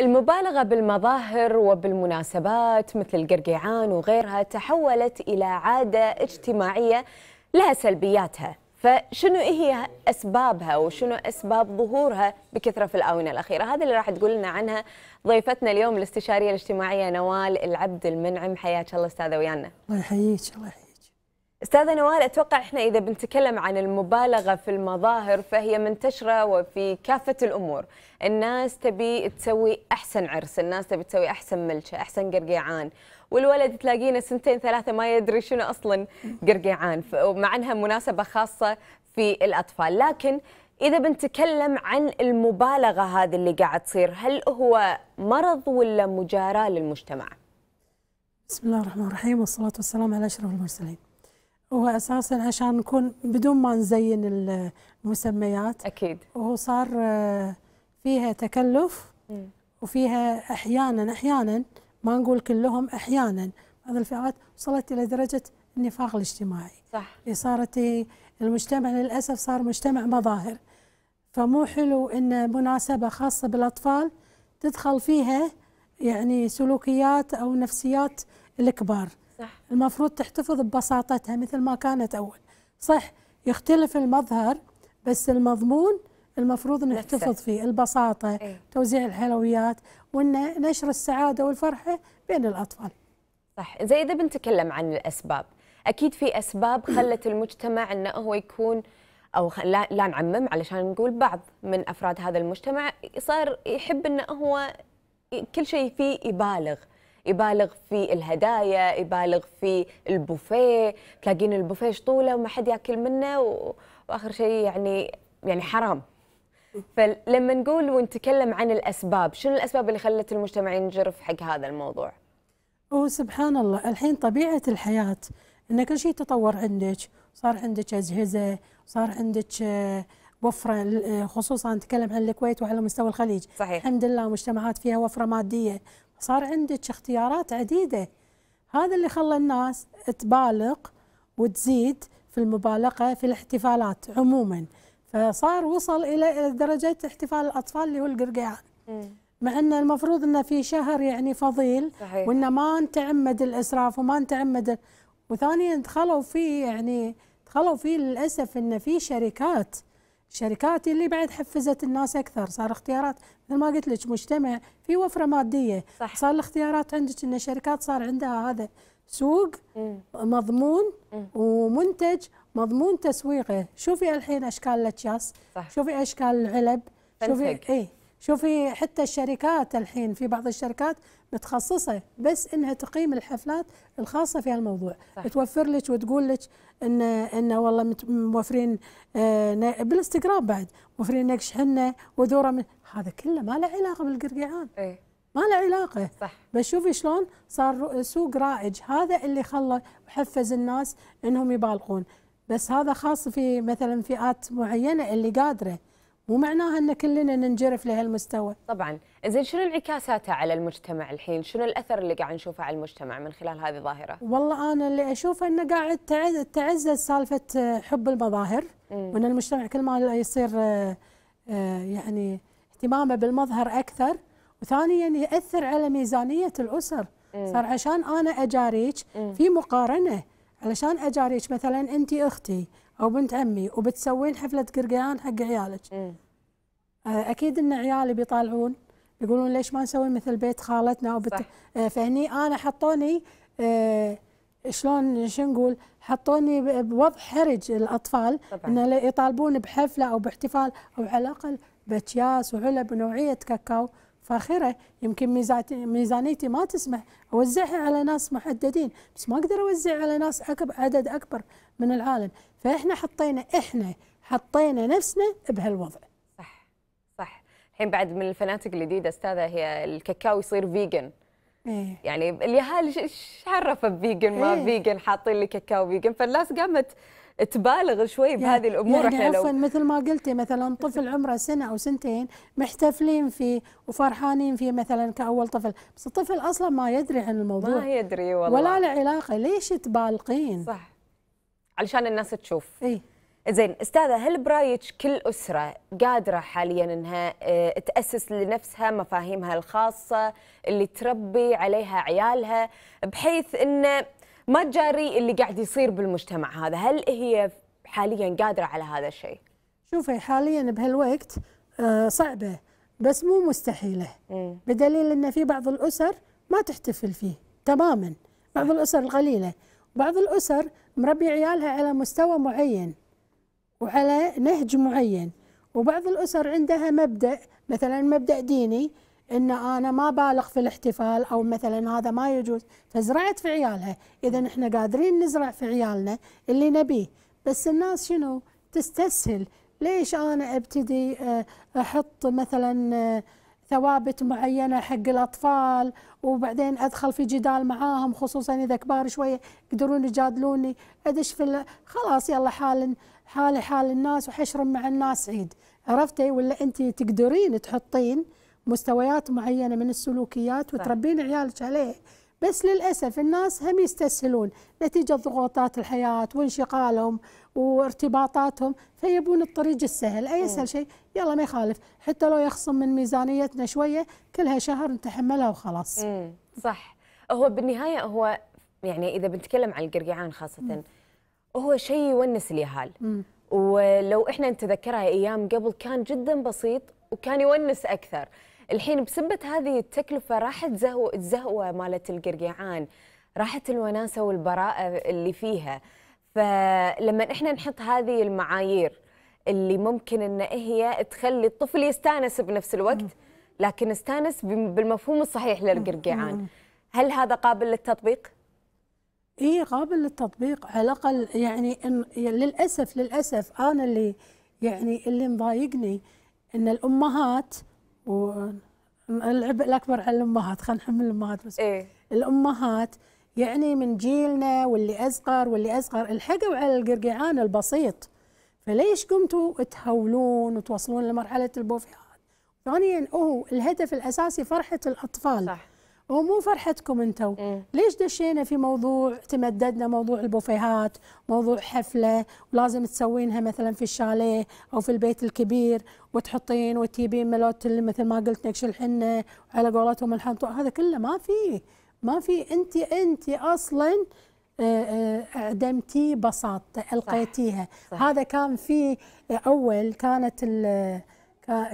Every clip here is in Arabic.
المبالغة بالمظاهر وبالمناسبات مثل القرقيعان وغيرها تحولت إلى عادة اجتماعية لها سلبياتها فشنو هي أسبابها وشنو أسباب ظهورها بكثرة في الآونة الأخيرة هذا اللي راح تقول لنا عنها ضيفتنا اليوم الاستشارية الاجتماعية نوال العبد المنعم حياك الله أستاذة ويانا الله يحييك الله يحييك استاذه نوال اتوقع احنا اذا بنتكلم عن المبالغه في المظاهر فهي منتشره وفي كافه الامور، الناس تبي تسوي احسن عرس، الناس تبي تسوي احسن ملشه، احسن قرقيعان، والولد تلاقينا سنتين ثلاثه ما يدري شنو اصلا قرقيعان، مع انها مناسبه خاصه في الاطفال، لكن إذا بنتكلم عن المبالغة هذه اللي قاعد تصير هل هو مرض ولا مجاراة للمجتمع؟ بسم الله الرحمن الرحيم والصلاة والسلام على أشرف المرسلين هو اساسا عشان نكون بدون ما نزين المسميات اكيد وهو صار آه، فيها تكلف وفيها احيانا احيانا ما نقول كلهم احيانا بعض الفئات وصلت الى درجه النفاق الاجتماعي صح صارت المجتمع للاسف صار مجتمع مظاهر فمو حلو ان مناسبه خاصه بالاطفال تدخل فيها يعني سلوكيات او نفسيات الكبار صح المفروض تحتفظ ببساطتها مثل ما كانت أول صح يختلف المظهر بس المضمون المفروض نحتفظ فيه البساطة ايه؟ توزيع الحلويات وأن نشر السعادة والفرحة بين الأطفال صح زي إذا بنتكلم عن الأسباب أكيد في أسباب خلت المجتمع أنه هو يكون او لا, لا نعمم علشان نقول بعض من افراد هذا المجتمع صار يحب انه هو كل شيء فيه يبالغ يبالغ في الهدايا يبالغ في البوفيه تلاقين البوفيه شطوله وما حد ياكل منه و... واخر شيء يعني يعني حرام فلما نقول ونتكلم عن الاسباب شنو الاسباب اللي خلت المجتمع ينجرف حق هذا الموضوع هو سبحان الله الحين طبيعه الحياه ان كل شيء تطور عندك صار عندك اجهزه صار عندك آه، وفره آه، خصوصا نتكلم عن الكويت وعلى مستوى الخليج صحيح. الحمد لله مجتمعات فيها وفره ماديه صار عندك اختيارات عديدة هذا اللي خلى الناس تبالغ وتزيد في المبالغة في الاحتفالات عموما فصار وصل إلى درجة احتفال الأطفال اللي هو القرقيعان مع أن المفروض أنه في شهر يعني فضيل صحيح. وأنه ما نتعمد الإسراف وما نتعمد وثانيا دخلوا فيه يعني دخلوا فيه للأسف أنه في شركات الشركات اللي بعد حفزت الناس اكثر صار اختيارات مثل ما قلت لك مجتمع في وفره ماديه صح. صار الاختيارات عندك ان الشركات صار عندها هذا سوق مم. مضمون مم. ومنتج مضمون تسويقه شوفي الحين اشكال الاكياس شوفي اشكال العلب شوفي اي شوفي حتى الشركات الحين في بعض الشركات متخصصه بس انها تقيم الحفلات الخاصه في هالموضوع صح. توفر لك وتقول لك ان ان والله موفرين آه بالانستغرام بعد موفرين نقش حنا وذوره من هذا كله ما له علاقه بالقرقيعان ايه ما له علاقه صح بس شوفي شلون صار سوق رائج هذا اللي خلى وحفز الناس انهم يبالغون بس هذا خاص في مثلا فئات معينه اللي قادره مو معناها ان كلنا ننجرف لهالمستوى طبعا زين شنو انعكاساتها على المجتمع الحين شنو الاثر اللي قاعد نشوفه على المجتمع من خلال هذه الظاهره والله انا اللي اشوفه انه قاعد تعزز سالفه حب المظاهر وان المجتمع كل ما يصير آه، آه، يعني اهتمامه بالمظهر اكثر وثانيا ياثر على ميزانيه الاسر صار عشان انا اجاريك في مقارنه علشان اجاريك مثلا انت اختي او بنت عمي وبتسوين حفله قرقيان حق عيالك إيه. آه، اكيد ان عيالي بيطالعون يقولون ليش ما نسوي مثل بيت خالتنا او بت... آه، فهني انا حطوني أه شلون شو نقول حطوني بوضع حرج الاطفال طبعا. ان يطالبون بحفله او باحتفال او على الاقل باكياس وعلب نوعيه كاكاو فاخره يمكن ميزانيتي ما تسمح اوزعها على ناس محددين بس ما اقدر اوزع على ناس عدد اكبر من العالم فاحنا حطينا احنا حطينا نفسنا بهالوضع صح صح الحين بعد من الفناتك الجديده استاذه هي الكاكاو يصير فيجن إيه؟ يعني اليهال ايش عرفه بفيجن ما إيه؟ فيجن حاطين لي كاكاو فيجن فالناس قامت تبالغ شوي يعني بهذه يعني الامور يعني احنا عفوا لو مثل ما قلتي مثلا طفل عمره سنه او سنتين محتفلين فيه وفرحانين فيه مثلا كاول طفل، بس الطفل اصلا ما يدري عن الموضوع ما يدري والله ولا له علاقه، ليش تبالغين؟ صح علشان الناس تشوف اي زين استاذه هل برايك كل اسره قادره حاليا انها آه، تاسس لنفسها مفاهيمها الخاصه اللي تربي عليها عيالها بحيث انه ما تجاري اللي قاعد يصير بالمجتمع هذا هل هي حاليا قادره على هذا الشيء شوفي حاليا بهالوقت آه، صعبه بس مو مستحيله بدليل ان في بعض الاسر ما تحتفل فيه تماما بعض الاسر القليله بعض الاسر مربي عيالها على مستوى معين وعلى نهج معين وبعض الأسر عندها مبدأ مثلا مبدأ ديني ان انا ما بالغ في الاحتفال او مثلا هذا ما يجوز فزرعت في عيالها اذا احنا قادرين نزرع في عيالنا اللي نبيه بس الناس شنو تستسهل ليش انا ابتدي آه، احط مثلا آه، ثوابت معينه حق الاطفال وبعدين ادخل في جدال معاهم خصوصا اذا كبار شويه يقدرون يجادلوني ادش في خلاص يلا حال حالي حال الناس وحشر مع الناس عيد عرفتي ولا انت تقدرين تحطين مستويات معينه من السلوكيات وتربين عيالك عليه بس للاسف الناس هم يستسهلون نتيجه ضغوطات الحياه وانشغالهم وارتباطاتهم فيبون الطريق السهل اي اسهل شيء يلا ما يخالف حتى لو يخصم من ميزانيتنا شويه كلها شهر نتحملها وخلاص مم. صح هو بالنهايه هو يعني اذا بنتكلم عن القرقعان خاصه مم. هو شيء يونس اليهال ولو احنا نتذكرها ايام قبل كان جدا بسيط وكان يونس اكثر الحين بسبة هذه التكلفة راحت الزهوة مالت القرقيعان راحت الوناسة والبراءة اللي فيها فلما احنا نحط هذه المعايير اللي ممكن ان هي تخلي الطفل يستانس بنفس الوقت لكن استانس بالمفهوم الصحيح للقرقيعان هل هذا قابل للتطبيق؟ اي قابل للتطبيق على الاقل يعني, يعني للاسف للاسف انا اللي يعني اللي مضايقني ان الامهات والعبء العبء الاكبر على الامهات خلينا نحمل الامهات بس إيه؟ الامهات يعني من جيلنا واللي أصغر واللي أصغر الحقوا على القرقعان البسيط فليش قمتوا تهولون وتوصلون لمرحلة البوفيهات ثانيا هو الهدف الأساسي فرحة الأطفال صح. هو مو فرحتكم انتم إيه؟ ليش دشينا في موضوع تمددنا موضوع البوفيهات موضوع حفله ولازم تسوينها مثلا في الشاليه او في البيت الكبير وتحطين وتجيبين ملوت مثل ما قلت نكش الحنه على قولتهم الحنطه طيب، هذا كله ما فيه ما في انت انت اصلا آه، آه، اعدمتي بساطته القيتيها صح. هذا كان في اول كانت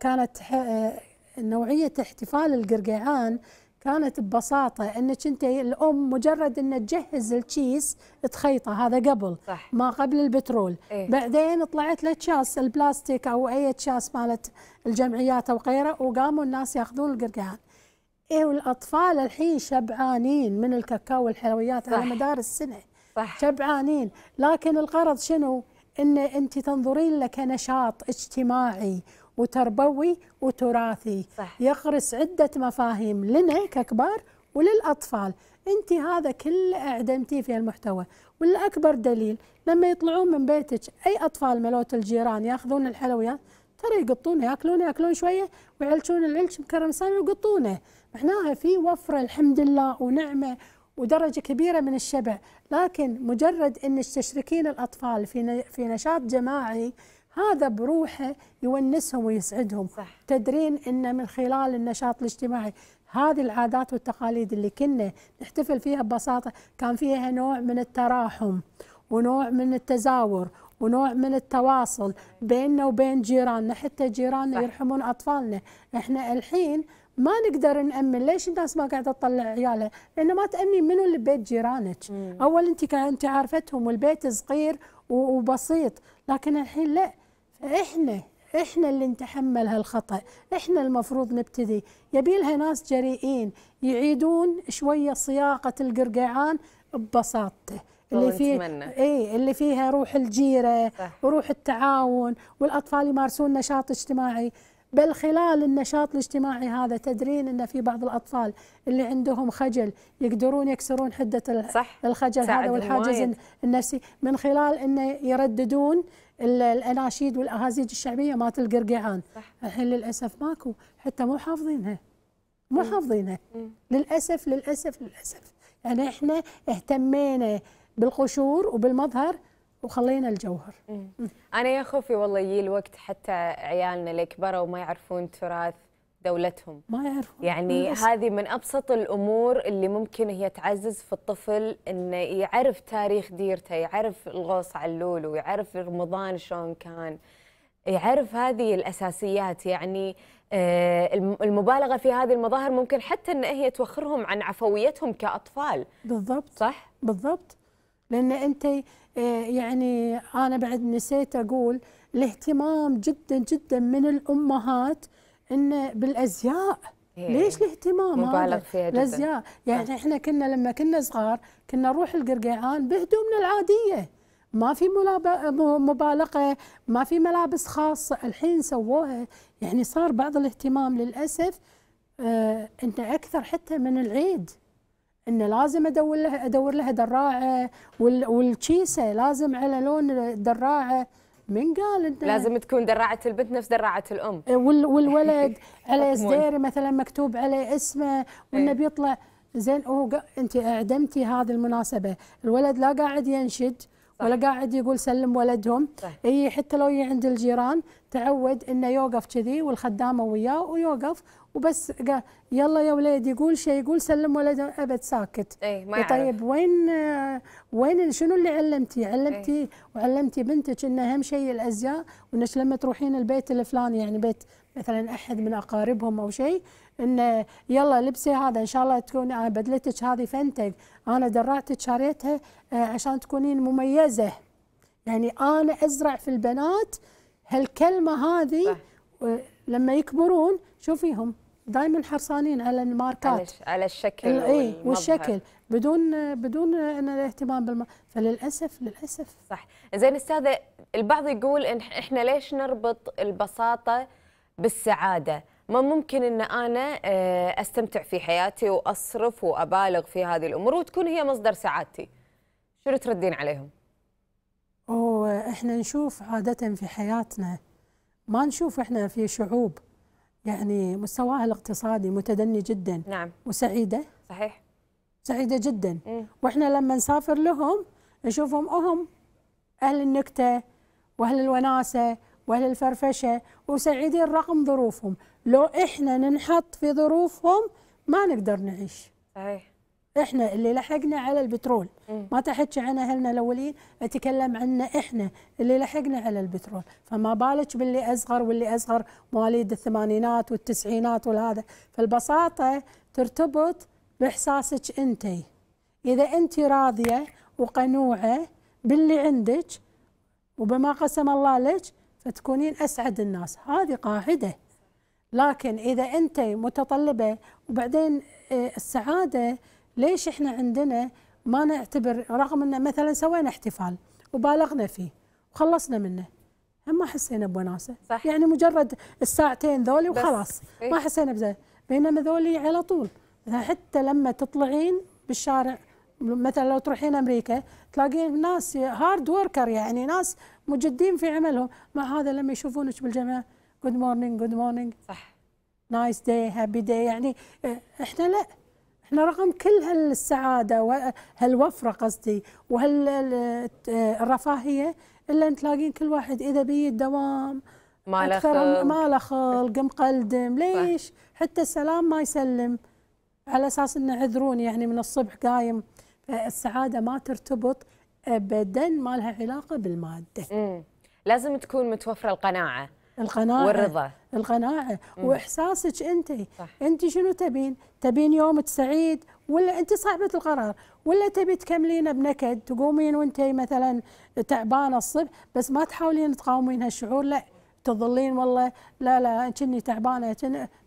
كانت آه، نوعيه احتفال القرقيعان كانت ببساطه انك انت الام مجرد ان تجهز الكيس تخيطه هذا قبل صح. ما قبل البترول إيه؟ بعدين طلعت له شاس البلاستيك او اي شاس مالت الجمعيات او غيره وقاموا الناس ياخذون القرقيعان ايه والاطفال الحين شبعانين من الكاكاو والحلويات صح. على مدار السنه صح. شبعانين لكن الغرض شنو ان انت تنظرين له كنشاط اجتماعي وتربوي وتراثي صح. يغرس عده مفاهيم لنا ككبار وللاطفال انت هذا كله اعدمتيه في المحتوى والاكبر دليل لما يطلعون من بيتك اي اطفال ملوت الجيران ياخذون الحلويات ترى يقطونه ياكلونه ياكلون شويه ويعلشون العلش مكرم سامي ويقطونه معناها في وفره الحمد لله ونعمه ودرجه كبيره من الشبع لكن مجرد انك تشركين الاطفال في في نشاط جماعي هذا بروحه يونسهم ويسعدهم صح. تدرين ان من خلال النشاط الاجتماعي هذه العادات والتقاليد اللي كنا نحتفل فيها ببساطه كان فيها نوع من التراحم ونوع من التزاور ونوع من التواصل بيننا وبين جيراننا حتى جيراننا يرحمون أطفالنا إحنا الحين ما نقدر نأمن ليش الناس ما قاعدة تطلع عيالها لأنه ما تأمنين منو اللي ببيت جيرانك مم. أول أنت انت عارفتهم والبيت صغير وبسيط لكن الحين لا إحنا احنا اللي نتحمل هالخطا احنا المفروض نبتدي يبي لها ناس جريئين يعيدون شويه صياغه القرقيعان ببساطته اللي فيه اي اللي فيها روح الجيره صح. وروح التعاون والاطفال يمارسون نشاط اجتماعي بل خلال النشاط الاجتماعي هذا تدرين ان في بعض الاطفال اللي عندهم خجل يقدرون يكسرون حده صح. الخجل هذا والحاجز النفسي من خلال انه يرددون الاناشيد والاهازيج الشعبيه مالت القرقيعان الحين للاسف ماكو حتى مو حافظينها مو حافظينها للاسف للاسف للاسف يعني احنا اهتمينا بالقشور وبالمظهر وخلينا الجوهر انا يا خوفي والله يجي الوقت حتى عيالنا اللي كبروا وما يعرفون تراث دولتهم ما يعرفون يعني هذه من ابسط الامور اللي ممكن هي تعزز في الطفل انه يعرف تاريخ ديرته يعرف الغوص علول ويعرف رمضان شلون كان يعرف هذه الاساسيات يعني آه، المبالغه في هذه المظاهر ممكن حتى ان هي توخرهم عن عفويتهم كاطفال بالضبط صح بالضبط لأن أنت آه، يعني أنا بعد نسيت أقول الاهتمام جدا جدا من الأمهات إن بالأزياء إيه. ليش الاهتمام مبالغ فيها جدا الازياء يعني احنا كنا لما كنا صغار كنا نروح القرقيعان بهدومنا العاديه ما في مبالغه ما في ملابس خاصه الحين سووها يعني صار بعض الاهتمام للاسف انت آه، انه اكثر حتى من العيد انه لازم ادور لها ادور لها دراعه والكيسه لازم على لون الدراعه من قال انت لازم تكون دراعه البنت نفس دراعه الام إيه، والولد على سديري مثلا مكتوب عليه اسمه وانه إيه. بيطلع زين انت اعدمتي هذه المناسبه الولد لا قاعد ينشد ولا طيب. قاعد يقول سلم ولدهم طيب. اي حتى لو يجي عند الجيران تعود انه يوقف كذي والخدامه وياه ويوقف وبس يلا يا وليد يقول شيء يقول سلم ولده ابد ساكت اي ما طيب، يعرف. طيب وين وين شنو اللي علمتي علمتي وعلمتي بنتك ان اهم شيء الازياء وانك لما تروحين البيت الفلاني يعني بيت مثلا احد من اقاربهم او شيء انه يلا لبسي هذا ان شاء الله تكون انا آه، بدلتك هذه فنتك انا درعتك شريتها آه، عشان تكونين مميزه يعني انا ازرع في البنات هالكلمه هذه لما يكبرون شوفيهم دائما حرصانين على الماركات على الشكل اي إيه، والشكل بدون بدون ان الاهتمام بالم... فللاسف للاسف صح زين استاذه البعض يقول إن احنا ليش نربط البساطه بالسعاده ما ممكن ان انا آه، استمتع في حياتي واصرف وابالغ في هذه الامور وتكون هي مصدر سعادتي شنو تردين عليهم احنا نشوف عاده في حياتنا ما نشوف احنا في شعوب يعني مستواها الاقتصادي متدني جدا نعم وسعيده صحيح سعيده جدا مم. واحنا لما نسافر لهم نشوفهم هم اهل النكته واهل الوناسه وللفرفشه وسعيدين رغم ظروفهم لو احنا ننحط في ظروفهم ما نقدر نعيش صحيح احنا اللي لحقنا على البترول م. ما تحكي عن اهلنا الاولين اتكلم عنا احنا اللي لحقنا على البترول فما بالك باللي اصغر واللي اصغر مواليد الثمانينات والتسعينات والهذا فالبساطه ترتبط باحساسك انت اذا انت راضيه وقنوعه باللي عندك وبما قسم الله لك فتكونين اسعد الناس هذه قاعده لكن اذا انت متطلبه وبعدين آه، السعاده ليش احنا عندنا ما نعتبر رغم ان مثلا سوينا احتفال وبالغنا فيه وخلصنا منه هم ما حسينا بوناسه صح. يعني مجرد الساعتين ذولي وخلاص إيه. ما حسينا بزين بينما ذولي على طول حتى لما تطلعين بالشارع مثلا لو تروحين امريكا تلاقين ناس هارد وركر يعني ناس مجدين في عملهم مع هذا لما يشوفونك بالجامعه جود مورنينج جود مورنينج صح نايس داي هابي داي يعني آه، احنا لا احنا رغم كل هالسعاده وهالوفره قصدي وهالرفاهيه آه، الا تلاقين كل واحد اذا بي الدوام ما له خلق ما له خلق مقلدم ليش؟ صح. حتى السلام ما يسلم على اساس انه عذروني يعني من الصبح قايم فالسعاده ما ترتبط ابدا ما لها علاقه بالماده. مم. لازم تكون متوفره القناعه. القناعه والرضا القناعه مم. واحساسك انت صح. انت شنو تبين؟ تبين يومك سعيد ولا انت صاحبه القرار ولا تبي تكملين بنكد تقومين وانت مثلا تعبانه الصبح بس ما تحاولين تقاومين هالشعور لا تظلين والله لا لا كني تعبانه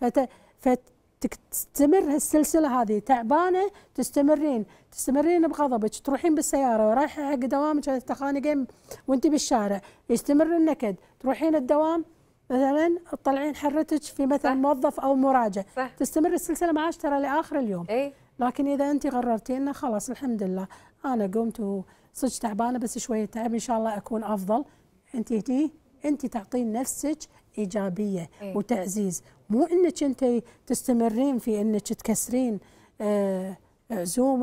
فت... فت... تستمر هالسلسله هذه تعبانه تستمرين تستمرين بغضبك تروحين بالسياره ورايحه حق دوامك تخانقين وانت بالشارع يستمر النكد تروحين الدوام مثلا تطلعين حرتك في مثلا صح. موظف او مراجع صح. تستمر السلسله معاش ترى لاخر اليوم اي لكن اذا انت قررتي انه خلاص الحمد لله انا قمت صدق تعبانه بس شويه تعب ان شاء الله اكون افضل انت هدي انت تعطين نفسك ايجابيه إيه؟ وتعزيز مو انك انت تستمرين في انك تكسرين عزومك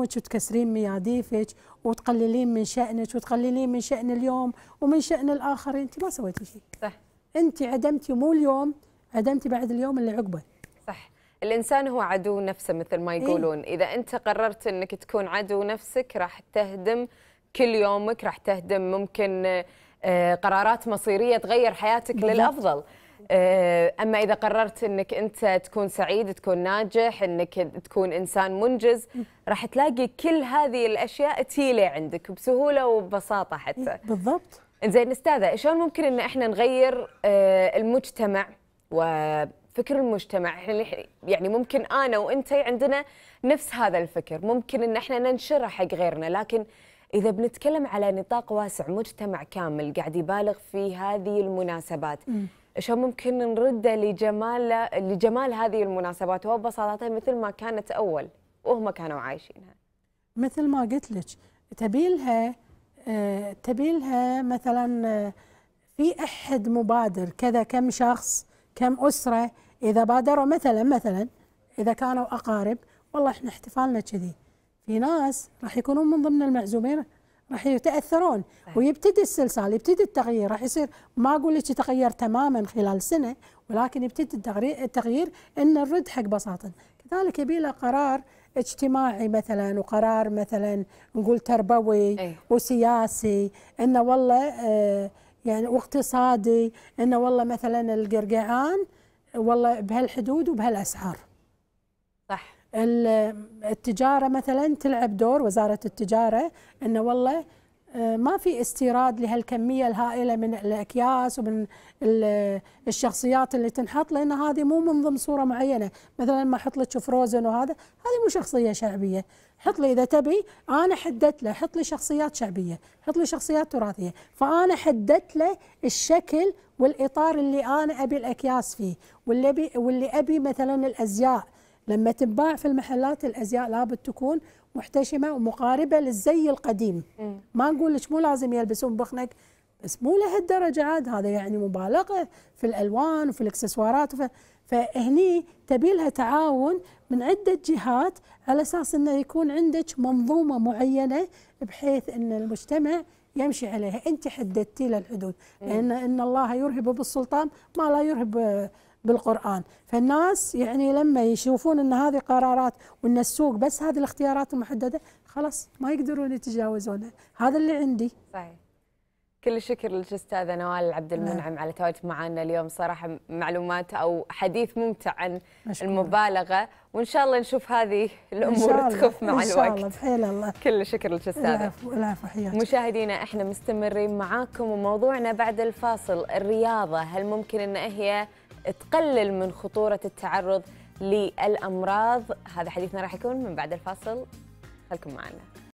آه، آه، وتكسرين مياديفك وتقللين من شأنك وتقللين من شأن اليوم ومن شأن الآخرين أنت ما سويتي شيء صح أنت عدمتي مو اليوم عدمتي بعد اليوم اللي عقبه صح الإنسان هو عدو نفسه مثل ما إيه. يقولون إيه؟ إذا أنت قررت أنك تكون عدو نفسك راح تهدم كل يومك راح تهدم ممكن آه، قرارات مصيرية تغير حياتك بالضبط. للأفضل آه، اما اذا قررت انك انت تكون سعيد تكون ناجح انك تكون انسان منجز راح تلاقي كل هذه الاشياء تيلي عندك بسهوله وببساطه حتى بالضبط زين استاذه شلون ممكن ان احنا نغير آه، المجتمع وفكر المجتمع يعني ممكن انا وانت عندنا نفس هذا الفكر ممكن ان احنا ننشره حق غيرنا لكن إذا بنتكلم على نطاق واسع مجتمع كامل قاعد يبالغ في هذه المناسبات شو ممكن نرده لجمال لجمال هذه المناسبات وببساطتها مثل ما كانت اول وهم كانوا عايشينها. مثل ما قلت لك تبيلها آه، تبيلها مثلا آه، في احد مبادر كذا كم شخص كم اسره اذا بادروا مثلا مثلا اذا كانوا اقارب والله احنا احتفالنا كذي في ناس راح يكونون من ضمن المعزومين راح يتاثرون صحيح. ويبتدي السلسال يبتدي التغيير راح يصير ما اقول لك تغير تماما خلال سنه ولكن يبتدي التغيير ان نرد حق بساطنا كذلك يبي له قرار اجتماعي مثلا وقرار مثلا نقول تربوي أي. وسياسي انه والله آه يعني واقتصادي انه والله مثلا القرقعان والله بهالحدود وبهالاسعار صح التجاره مثلا تلعب دور وزاره التجاره انه والله آه، ما في استيراد لهالكميه الهائله من الاكياس ومن الشخصيات اللي تنحط لان هذه مو من ضمن صوره معينه، مثلا ما احط لك فروزن وهذا، هذه مو شخصيه شعبيه، حط لي اذا تبي انا حددت له حط لي شخصيات شعبيه، حط لي شخصيات تراثيه، فانا حددت له الشكل والاطار اللي انا ابي الاكياس فيه، واللي ابي واللي ابي مثلا الازياء لما تنباع في المحلات الازياء لابد تكون محتشمه ومقاربه للزي القديم ما نقول لك مو لازم يلبسون بخنك بس مو لهالدرجه عاد هذا يعني مبالغه في الالوان وفي الاكسسوارات وف... فهني تبي لها تعاون من عده جهات على اساس انه يكون عندك منظومه معينه بحيث ان المجتمع يمشي عليها انت حددتي له الحدود لان ان الله يرهب بالسلطان ما لا يرهب بالقرآن فالناس يعني لما يشوفون أن هذه قرارات وأن السوق بس هذه الاختيارات المحددة خلاص ما يقدرون يتجاوزونها هذا اللي عندي صحيح كل الشكر للاستاذه نوال عبد نعم. المنعم على تواجد معنا اليوم صراحه معلومات او حديث ممتع عن مشكورة. المبالغه وان شاء الله نشوف هذه الامور تخف مع الوقت إن شاء الوقت الله بحيل الله كل الشكر للاستاذه العفو مشاهدينا احنا مستمرين معاكم وموضوعنا بعد الفاصل الرياضه هل ممكن ان هي تقلل من خطورة التعرض للأمراض هذا حديثنا راح يكون من بعد الفاصل خلكم معنا